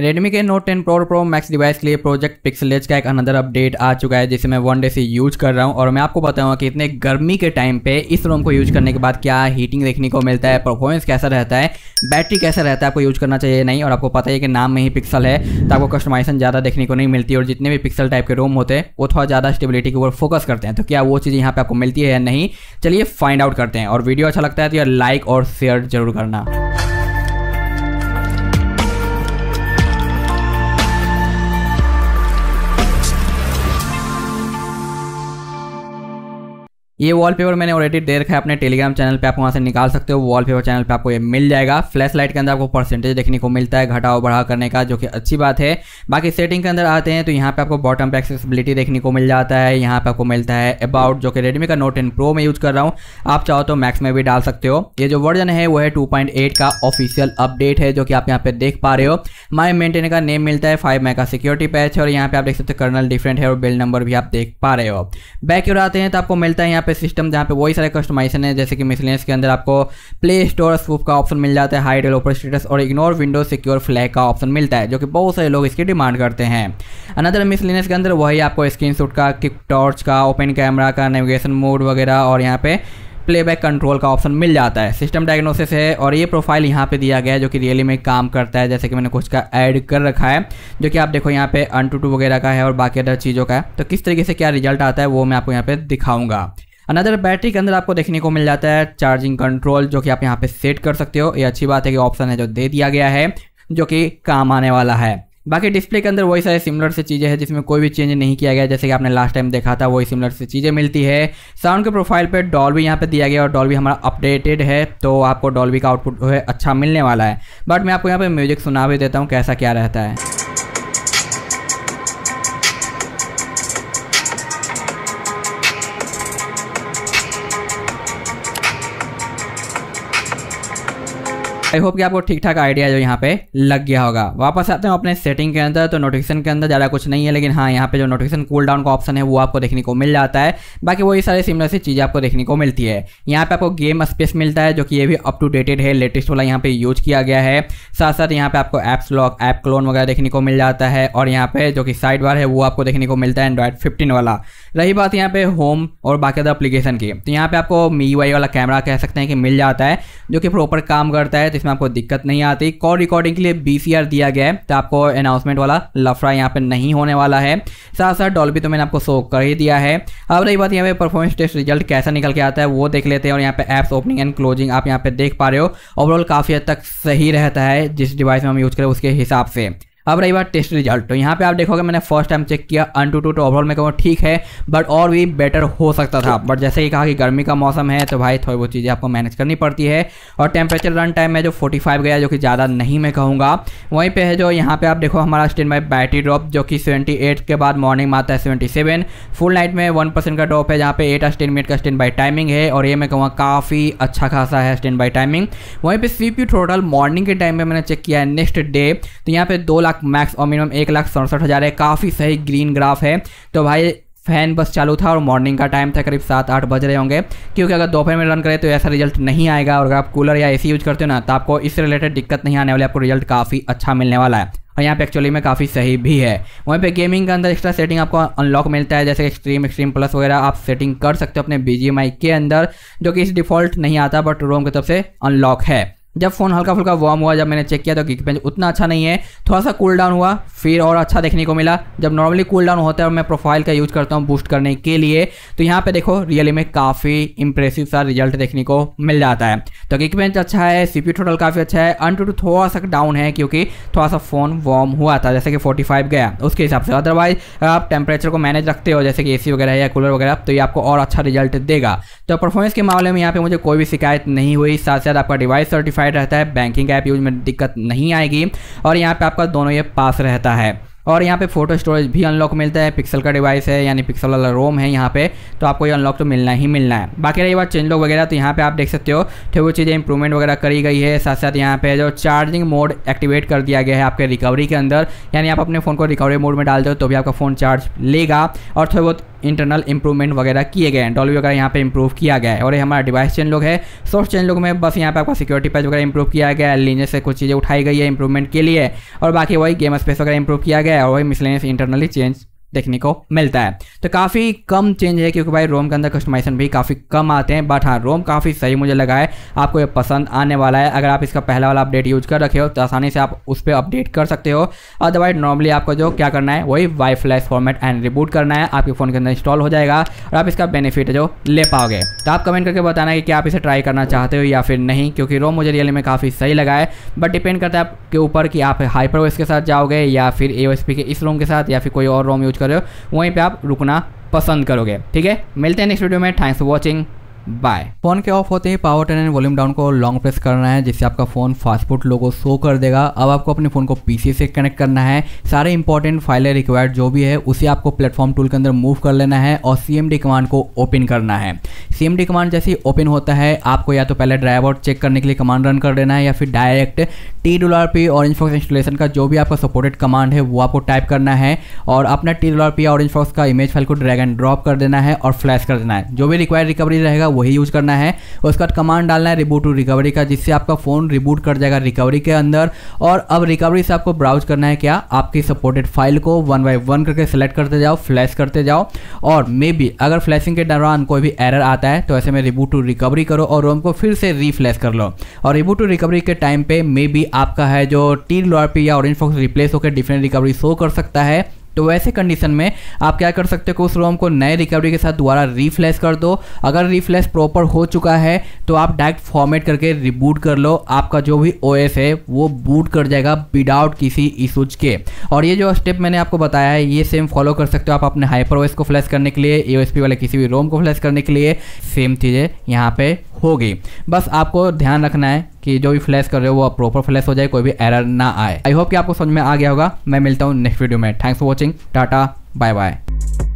Redmi के note 10 Pro Pro Max device के लिए प्रोजेक्ट पिक्सल एज का एक अनदर अपडेट आ चुका है जिसे मैं वन डे से यूज कर रहा हूं और मैं आपको बताऊंगा कि इतने गर्मी के टाइम पे इस रोम को यूज करने के बाद क्या हीटिंग देखने को मिलता है परफॉर्मेंस कैसा रहता है बैटरी कैसा रहता है आपको यूज करना चाहिए नहीं और आपको पता है कि नाम में ही पिक्सल है तो आपको कस्टमाइजेशन ज़्यादा देखने को नहीं मिलती और जितने भी पिक्सल टाइप के रोम होते हैं वो थोड़ा ज़्यादा स्टेबिलिटी के ऊपर फोकस करते हैं तो क्या वो चीज़ यहाँ पर आपको मिलती है या नहीं चलिए फाइंड आउट करते हैं और वीडियो अच्छा लगता है तो यार लाइक और शेयर जरूर करना ये वॉलपेपर मैंने ऑलरेडी दे रखा है अपने टेलीग्राम चैनल पे आप वहाँ से निकाल सकते हो वॉलपेपर चैनल पे आपको ये मिल जाएगा फ्लैश लाइट के अंदर आपको परसेंटेज देखने को मिलता है घटाओ बढ़ाव करने का जो कि अच्छी बात है बाकी सेटिंग के अंदर आते हैं तो यहाँ पे आपको बॉटम पे एक्सेसिबिलिटी देखने को मिल जाता है यहाँ पे आपको मिलता है अबाउट जो कि रेडमी का नोट टेन प्रो में यूज कर रहा हूँ आप चाहो तो मैक्स में भी डाल सकते हो ये जो वर्जन है वो है टू का ऑफिशियल अपडेट है जो कि आप यहाँ पे देख पा रहे हो माई मेंटेन का नेम मिलता है फाइव माई का सिक्योरिटी पैच और यहाँ पे आप देख सकते हो कर्नल डिफरेंट है और बिल नंबर भी आप देख पा रहे हो बैक आते हैं तो आपको मिलता है यहाँ पे पे सिस्टम जहाँ पे वही सारे कस्टमाइजेशन है जैसे कि मिसलेंस के अंदर आपको प्ले स्टोर स्वूप का ऑप्शन मिल जाता है हाई डेवलपर स्टेटस और इग्नोर विंडो सिक्योर फ्लैग का ऑप्शन मिलता है जो कि बहुत सारे लोग इसकी डिमांड करते हैं अनदर मिसलेंस के अंदर वही आपको स्क्रीन का किक टॉर्च का ओपन कैमरा का नेविगेशन मोड वगैरह और यहाँ पे प्लेबैक कंट्रोल का ऑप्शन मिल जाता है सिस्टम डायग्नोसिस है और ये प्रोफाइल यहाँ पे दिया गया है जो कि रियली में काम करता है जैसे कि मैंने कुछ का ऐड कर रखा है जो कि आप देखो यहाँ पे अन टू टू वगैरह का है और बाकी अदर चीज़ों का है तो किस तरीके से क्या रिजल्ट आता है वो मैं आपको यहाँ पे दिखाऊंगा अनदर बैटरी के अंदर आपको देखने को मिल जाता है चार्जिंग कंट्रोल जो कि आप यहाँ पे सेट कर सकते हो ये अच्छी बात है कि ऑप्शन है जो दे दिया गया है जो कि काम आने वाला है बाकी डिस्प्ले के अंदर वही सारे सिमिलर से चीज़ें हैं जिसमें कोई भी चेंज नहीं किया गया जैसे कि आपने लास्ट टाइम देखा था वही सिमिलर से चीज़ें मिलती है साउंड के प्रोफाइल पर डॉल भी यहाँ पर दिया गया और डॉल भी हमारा अपडेटेड है तो आपको डॉल का आउटपुट जो है अच्छा मिलने वाला है बट मैं आपको यहाँ पर म्यूजिक सुना भी देता हूँ कैसा क्या रहता है आई होप कि आपको ठीक ठाक आइडिया जो यहाँ पे लग गया होगा वापस आते हैं अपने सेटिंग के अंदर तो नोटिफिकेशन के अंदर ज़्यादा कुछ नहीं है लेकिन हाँ यहाँ पे जो नोटिफिकेशन कूल डाउन का ऑप्शन है वो आपको देखने को मिल जाता है बाकी वही सारी सिमिलर सी चीज़ें आपको देखने को मिलती है यहाँ पे आपको गेम स्पेस मिलता है जो कि ये भी अप टू डेटेड है लेटेस्ट वाला यहाँ पे यूज किया गया है साथ साथ यहाँ पे आपको एप्स लॉक ऐप क्लोन वगैरह देखने को मिल जाता है और यहाँ पे जो कि साइड बार है वो आपको देखने को मिलता है एंड्रॉयड फिफ्टीन वाला रही बात यहाँ पे होम और बाकी अदर अप्लीकेशन की तो यहाँ पे आपको मी वाला कैमरा कह सकते हैं कि मिल जाता है जो कि प्रॉपर काम करता है तो इसमें आपको दिक्कत नहीं आती कॉल रिकॉर्डिंग के लिए बी दिया गया है तो आपको अनाउंसमेंट वाला लफड़ा यहाँ पे नहीं होने वाला है साथ साथ डॉल्बी तो मैंने आपको शो कर ही दिया है अब रही बात यहाँ पे परफॉर्मेंस टेस्ट रिजल्ट कैसा निकल के आता है वो देख लेते हैं और यहाँ पे ऐप्स ओपनिंग एंड क्लोजिंग आप यहाँ पे देख पा रहे हो ओवरऑल काफ़ी हद तक सही रहता है जिस डिवाइस में हम यूज़ करें उसके हिसाब से अब रही बात टेस्ट रिजल्ट तो यहाँ पे आप देखोगे मैंने फर्स्ट टाइम चेक किया अन टू टू तो ओवरऑल में कहूँ ठीक है बट और भी बेटर हो सकता था बट जैसे ही कहा कि गर्मी का मौसम है तो भाई थोड़ी बहुत चीज़ें आपको मैनेज करनी पड़ती है और टेम्परेचर रन टाइम में जो 45 गया जो कि ज़्यादा नहीं मैं कहूँगा वहीं पर है जो यहाँ पर आप देखो हमारा स्टेन बाई बैटरी ड्रॉप जो कि सेवेंटी के बाद मॉर्निंग में आता है सेवेंटी फुल नाइट में वन का ड्रॉप है जहाँ पे एट स्टेन मिनट का स्टेन बाई टाइमिंग है और ये मैं कहूँगा काफ़ी अच्छा खासा है स्टेन बाई टाइमिंग वहीं पर सी टोटल मॉर्निंग के टाइम पर मैंने चेक किया है नेक्स्ट डे तो यहाँ पे दो लाख लाख मैक्स और मिनिमम एक लाख सड़सठ हज़ार है काफ़ी सही ग्रीन ग्राफ है तो भाई फैन बस चालू था और मॉर्निंग का टाइम था करीब सात आठ बज रहे होंगे क्योंकि अगर दोपहर में रन करें तो ऐसा रिजल्ट नहीं आएगा और अगर आप कूलर या एसी यूज करते हो ना तो आपको इससे रिलेटेड दिक्कत नहीं आने वाली आपको रिजल्ट काफ़ी अच्छा मिलने वाला है और यहाँ पे एक्चुअली में काफ़ी सही भी है वहीं पे गेमिंग के अंदर एक्स्ट्रा सेटिंग आपको अनलॉक मिलता है जैसे एक्सट्रीम एक्सट्रीम प्लस वगैरह आप सेटिंग कर सकते हो अपने बी के अंदर जो कि इस डिफ़ॉल्ट नहीं आता बट रोम की तरफ से अनलॉक है जब फ़ोन हल्का फुल्का वार्म हुआ जब मैंने चेक किया तो गिक बेंच उतना अच्छा नहीं है थोड़ा सा कूल डाउन हुआ फिर और अच्छा देखने को मिला जब नॉर्मली कूल डाउन होता है और मैं प्रोफाइल का यूज़ करता हूँ बूस्ट करने के लिए तो यहाँ पे देखो रियली में काफ़ी इंप्रेसिव सा रिजल्ट देखने को मिल जाता है तो बेंच अच्छा है पी टोटल काफ़ी अच्छा है अन टू थोड़ा सा डाउन है क्योंकि थोड़ा सा फ़ोन वार्म हुआ था जैसे कि 45 गया उसके हिसाब से अदरवाइज आप टेम्परेचर को मैनेज रखते हो जैसे कि सी वगैरह या कूलर वगैरह तो ये आपको और अच्छा रिजल्ट देगा तो परफॉर्मेंस के मामले में यहाँ पर मुझे कोई भी शिकायत नहीं हुई साथ साथ आपका डिवाइस सर्टिफाइड रहता है बैंकिंग ऐप यूज में दिक्कत नहीं आएगी और यहाँ पर आपका दोनों ये पास रहता है और यहाँ पे फोटो स्टोरेज भी अनलॉक मिलता है पिक्सल का डिवाइस है यानी पिक्सल वाला रोम है यहाँ पे तो आपको ये अनलॉक तो मिलना ही मिलना है बाकी रही बात चेंज वगैरह तो यहाँ पे आप देख सकते हो तो वो चीज़ें इंप्रूवमेंट वगैरह करी गई है साथ साथ यहाँ पे जो चार्जिंग मोड एक्टिवेट कर दिया गया है आपके रिकवरी के अंदर यानी आप अपने फ़ोन को रिकवरी मोड में डालते हो तो भी आपका फ़ोन चार्ज लेगा और थोड़े बहुत इंटरनल इंप्रूवमेंट वगैरह किए गए हैं डॉल्बी वगैरह यहाँ पे इंप्रूव किया गया है और ये हमारा डिवाइस चेन लोग है सोर्स चेन लोग में बस यहाँ पे आपका सिक्योरिटी पैच वगैरह इंप्रूव किया गया है लीने से कुछ चीज़ें उठाई गई है इंप्रूवमेंट के लिए और बाकी वही गेम स्पेस वगैरह इंप्रूव किया गया है और वही मिसलेनियस इंटरनली चेंज देखने को मिलता है तो काफ़ी कम चेंज है क्योंकि भाई रोम के अंदर कस्टमाइजेशन भी काफ़ी कम आते हैं बट हाँ रोम काफ़ी सही मुझे लगा है आपको ये पसंद आने वाला है अगर आप इसका पहला वाला अपडेट यूज कर रखे हो तो आसानी से आप उस पर अपडेट कर सकते हो अदरवाइज नॉर्मली आपको जो क्या करना है वही वाई फ्लैश फॉर्मेट एंड रिबूट करना है आपके फ़ोन के अंदर इंस्टॉल हो जाएगा और आप इसका बेनिफिट जो ले पाओगे तो आप कमेंट करके बताना है कि क्या आप इसे ट्राई करना चाहते हो या फिर नहीं क्योंकि रोम मुझे रियली में काफ़ी सही लगा है बट डिपेंड करता है आपके ऊपर कि आप हाइपर के साथ जाओगे या फिर ए के इस रोम के साथ या फिर कोई और रोम यूज कर रहे हो वहीं पर आप रुकना पसंद करोगे ठीक है मिलते हैं नेक्स्ट वीडियो में thanks for watching bye phone के ऑफ होते ही power turn and volume down को लॉन्ग प्रेस करना है जिससे आपका फोन फास्टफूड लोगो शो कर देगा अब आपको अपने फोन को पीसी से कनेक्ट करना है सारे इंपॉर्टेंट फाइलें रिक्वायर्ड जो भी है उसे आपको प्लेटफॉर्म टूल के अंदर मूव कर लेना है और सी कमांड को ओपन करना है सी कमांड जैसे ओपन होता है आपको या तो पहले ड्राइवर चेक करने के लिए कमांड रन कर देना है या फिर direct T R P Orange Fox installation का जो भी आपका सपोर्टेड कमांड है वो आपको टाइप करना है और अपना T R P Orange Fox का इमेज फाइल को ड्रैग एंड ड्रॉप कर देना है और फ्लैश कर देना है जो भी रिक्वायर्ड रिकवरी रहेगा वही यूज़ करना है उसके बाद कमांड डालना है रिबूट टू रिकवरी का जिससे आपका फ़ोन रिबूट कर जाएगा रिकवरी के अंदर और अब रिकवरी से आपको ब्राउज करना है क्या आपकी सपोर्टेड फाइल को वन बाई वन करके सेलेक्ट करते जाओ फ्लैश करते जाओ और मे बी अगर फ्लैशिंग के दौरान कोई भी एरर आता है तो ऐसे में रिबूट टू रिकवरी करो और रोम को फिर से रीफ्लैश कर लो और रिबूट टू रिकवरी के टाइम पे मे बी आपका है जो टी लॉर पी या ऑरेंज फॉक्स रिप्लेस होकर डिफरेंट रिकवरी शो कर सकता है तो वैसे कंडीशन में आप क्या कर सकते हो उस रोम को नए रिकवरी के साथ दोबारा रीफ्लैश कर दो अगर रीफ्लैश प्रॉपर हो चुका है तो आप डायरेक्ट फॉर्मेट करके रिबूट कर लो आपका जो भी ओएस है वो बूट कर जाएगा विदाउट किसी इशूज के और ये जो स्टेप मैंने आपको बताया है ये सेम फॉलो कर सकते हो आप अपने हाइपर को फ्लैश करने के लिए ए वाले किसी भी रोम को फ्लैश करने के लिए सेम चीज़ें यहाँ पर होगी बस आपको ध्यान रखना है कि जो भी फ्लैश कर रहे हो वो प्रॉपर फ्लैश हो जाए कोई भी एरर ना आए आई होप कि आपको समझ में आ गया होगा मैं मिलता हूँ नेक्स्ट वीडियो में thanks for watching tata bye bye